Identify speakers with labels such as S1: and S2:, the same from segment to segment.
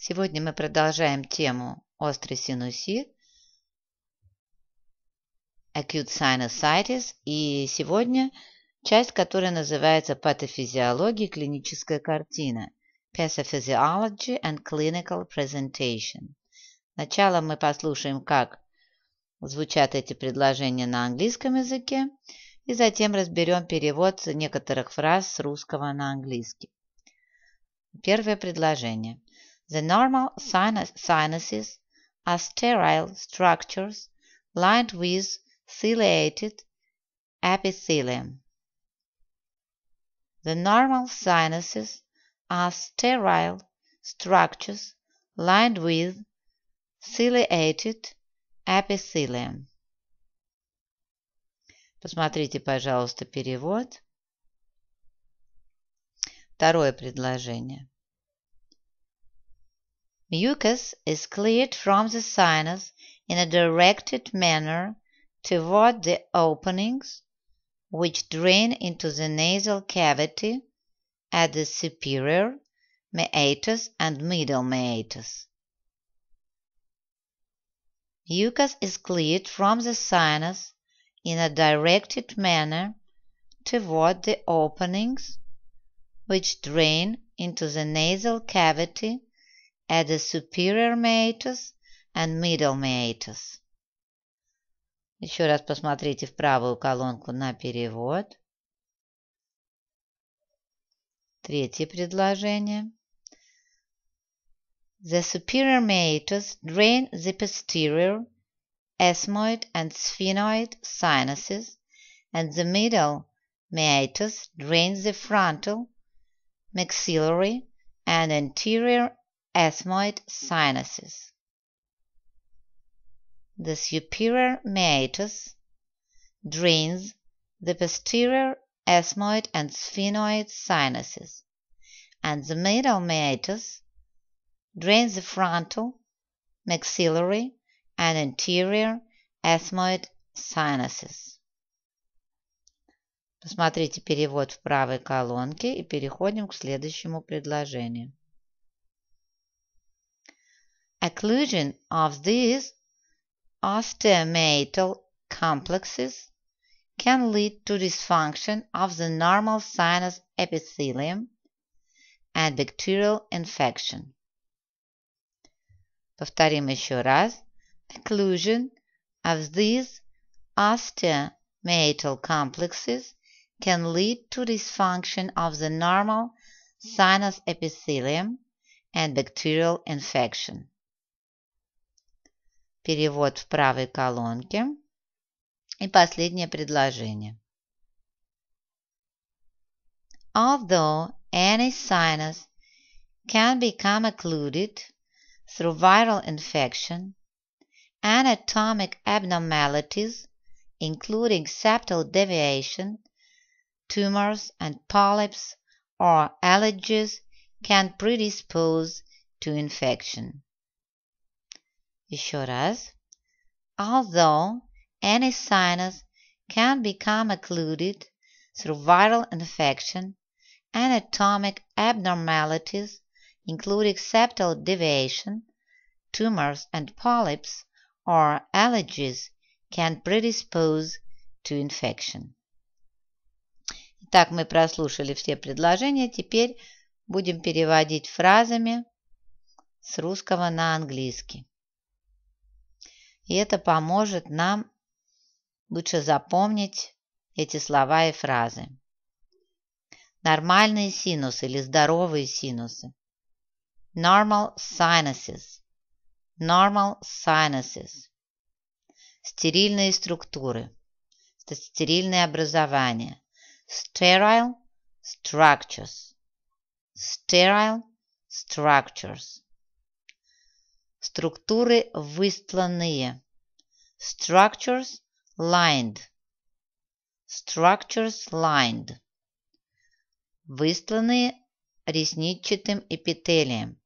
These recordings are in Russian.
S1: Сегодня мы продолжаем тему острый синусит, acute sinusitis, и сегодня часть, которая называется патофизиология и клиническая картина, pathophysiology and clinical presentation. Сначала мы послушаем, как звучат эти предложения на английском языке, и затем разберем перевод некоторых фраз с русского на английский. Первое предложение – The normal sinuses are sterile structures lined with ciliated epithelium. The normal sinuses are sterile structures lined with ciliated epithelium. Посмотрите, пожалуйста, перевод. Второе предложение. Mucus is cleared from the sinus in a directed manner toward the openings which drain into the nasal cavity at the superior meatus and middle meatus. Mucus is cleared from the sinus in a directed manner toward the openings which drain into the nasal cavity at the superior meatus and middle meatus. Еще раз посмотрите в правую колонку на перевод. Третье предложение. The superior meatus drain the posterior, ethmoid and sphenoid sinuses, and the middle meatus drains the frontal, maxillary and anterior Ethmoid sinuses. The superior meatus drains the posterior ethmoid and sphenoid sinuses, and the middle meatus drains the frontal, maxillary, and anterior ethmoid sinuses. Посмотрите перевод в правой колонке и переходим к следующему предложению. Occlusion of these osteomatal complexes can lead to dysfunction of the normal sinus epithelium and bacterial infection. Повторим еще раз. Occlusion of these osteomatal complexes can lead to dysfunction of the normal sinus epithelium and bacterial infection перевод в правой колонке и последнее предложение. Although any sinus can become occluded through viral infection, anatomic abnormalities, including septal deviation, tumors and polyps or allergies can predispose to infection. Еще раз. Although any sinus can become occluded through viral infection, anatomic abnormalities, including septal deviation, tumors and polyps, or allergies, can predispose to infection. Итак, мы прослушали все предложения. Теперь будем переводить фразами с русского на английский. И это поможет нам лучше запомнить эти слова и фразы. Нормальные синусы или здоровые синусы. Normal sinuses. Normal sinuses. Стерильные структуры. Стерильные образования. Sterile structures. Sterile structures. Структуры выстланные. Structures lined. Structures lined. Выстланные ресничатым эпителием.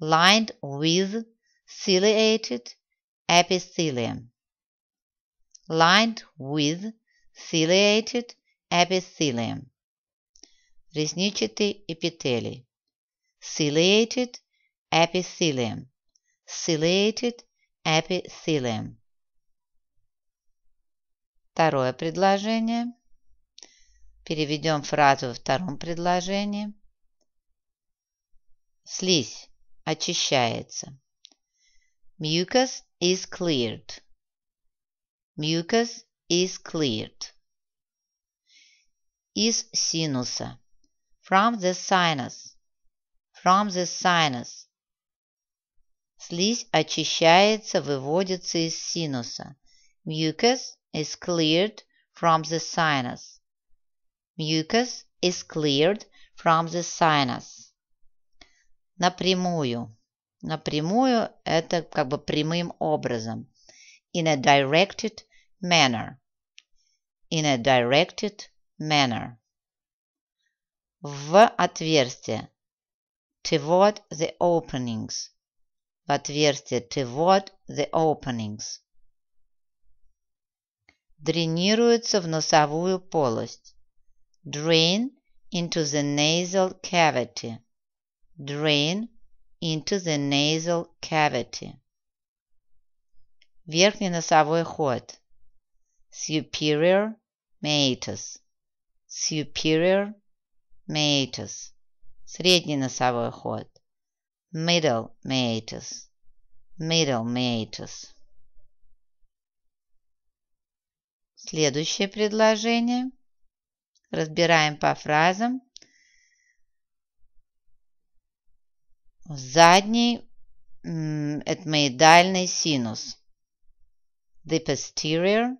S1: Lined with ciliated epithelium. Lined with ciliated epithelium. Ресничатый эпителий. Ciliated epithelium, ciliated epithelium. Второе предложение. Переведем фразу во втором предложении. Слизь очищается. Mucus is cleared. Mucus is cleared. Из синуса. From the sinus. From the sinus. Слизь очищается, выводится из синуса. Mucus is cleared from the sinus. Mucus is cleared from the sinus. Напрямую. Напрямую – это как бы прямым образом. In a directed manner. In a directed manner. В отверстие. Toward the openings. В отверстие toward the openings. Дренируется в носовую полость. Drain into the nasal cavity. Drain into the nasal cavity. Верхний носовой ход. Superior meatus. Superior meatus. Средний носовой ход middel metas, middel metas. Следующее предложение разбираем по фразам. Задний этмоидальный синус. The posterior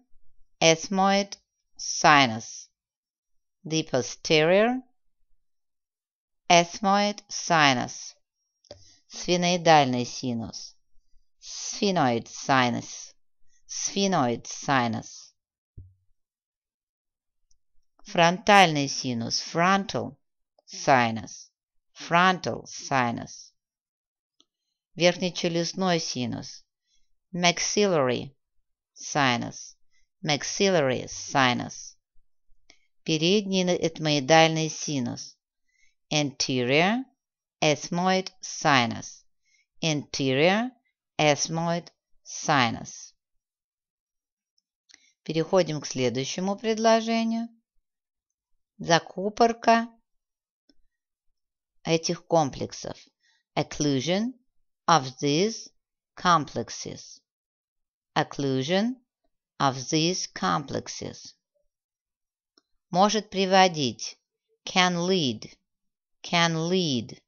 S1: ethmoid sinus. The posterior ethmoid sinus сфиноидальный синус, сфиноид синус, сфиноид синус. Фронтальный синус, frontal sinus, frontal sinus. Верхнечелюстной синус, maxillary sinus, maxillary sinus. Передний этмоидальный синус, anterior Esmoid sinus. Interior esmoid sinus. Переходим к следующему предложению. Закупорка этих комплексов. Occlusion of these complexes. Occlusion of these complexes. Может приводить. Can lead. Can lead.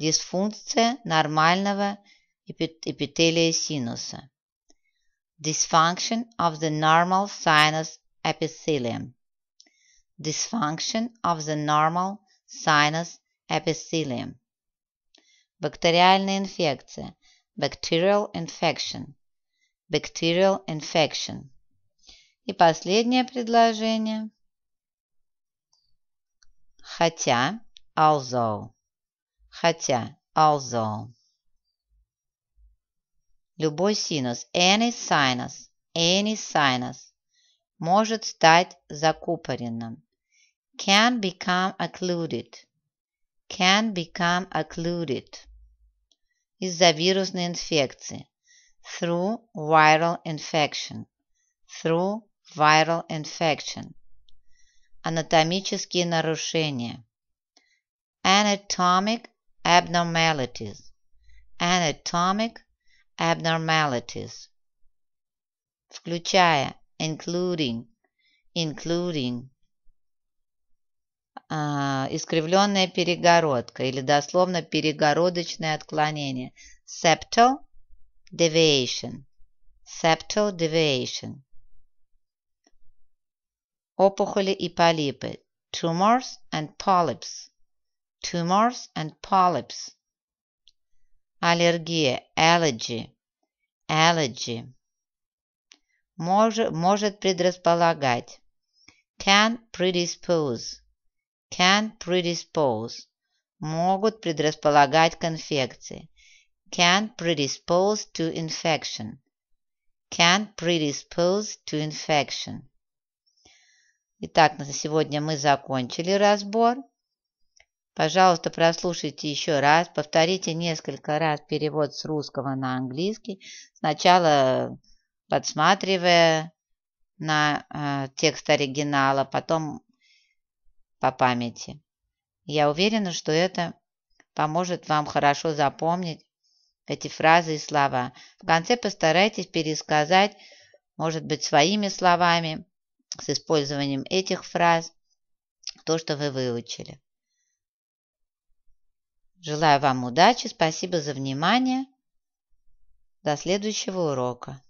S1: Дисфункция нормального эпителия синуса. Dysfunction of the normal sinus epithelium. Dysfunction of the normal sinus epithelium. Бактериальная инфекция. Bacterial infection. Bacterial infection. И последнее предложение. Хотя, although. Хотя also. Любой синус, any sinus, any sinus, может стать закупоренным. Can become occluded. Can become occluded. Из-за вирусной инфекции. Through viral infection. Through viral infection. Анатомические нарушения. Anatomic abnormalities, anatomic abnormalities, включая, including, including, искривленная перегородка или дословно перегородочное отклонение, septal deviation, septal deviation, опухоли и полипы, tumors and polyps, tumors and polyps. Аллергия, allergy, allergy. Может, может предрасполагать. Can predispose, can predispose. Могут предрасполагать к инфекции. Can predispose to infection. Can predispose to infection. Итак, на сегодня мы закончили разбор. Пожалуйста, прослушайте еще раз, повторите несколько раз перевод с русского на английский, сначала подсматривая на э, текст оригинала, потом по памяти. Я уверена, что это поможет вам хорошо запомнить эти фразы и слова. В конце постарайтесь пересказать, может быть, своими словами, с использованием этих фраз, то, что вы выучили. Желаю вам удачи, спасибо за внимание. До следующего урока.